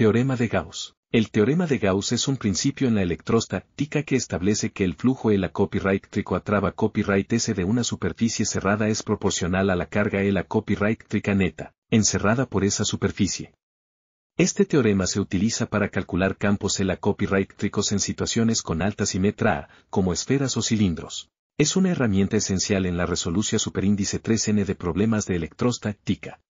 Teorema de Gauss. El teorema de Gauss es un principio en la electrostática que establece que el flujo E la copyright atraba copyright S de una superficie cerrada es proporcional a la carga Ela copyright trica neta, encerrada por esa superficie. Este teorema se utiliza para calcular campos E copyright en situaciones con alta simetría, como esferas o cilindros. Es una herramienta esencial en la resolución superíndice 3N de problemas de electrostática.